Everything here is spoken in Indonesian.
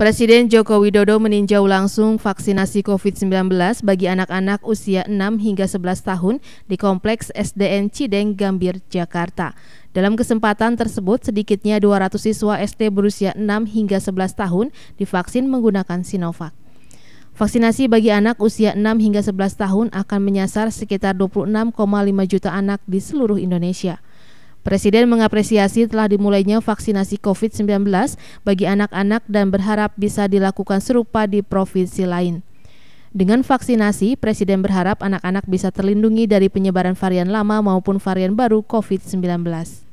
Presiden Joko Widodo meninjau langsung vaksinasi COVID-19 bagi anak-anak usia 6 hingga 11 tahun di Kompleks SDN Cideng Gambir, Jakarta. Dalam kesempatan tersebut, sedikitnya 200 siswa SD berusia 6 hingga 11 tahun divaksin menggunakan Sinovac. Vaksinasi bagi anak usia 6 hingga 11 tahun akan menyasar sekitar 26,5 juta anak di seluruh Indonesia. Presiden mengapresiasi telah dimulainya vaksinasi COVID-19 bagi anak-anak dan berharap bisa dilakukan serupa di provinsi lain. Dengan vaksinasi, Presiden berharap anak-anak bisa terlindungi dari penyebaran varian lama maupun varian baru COVID-19.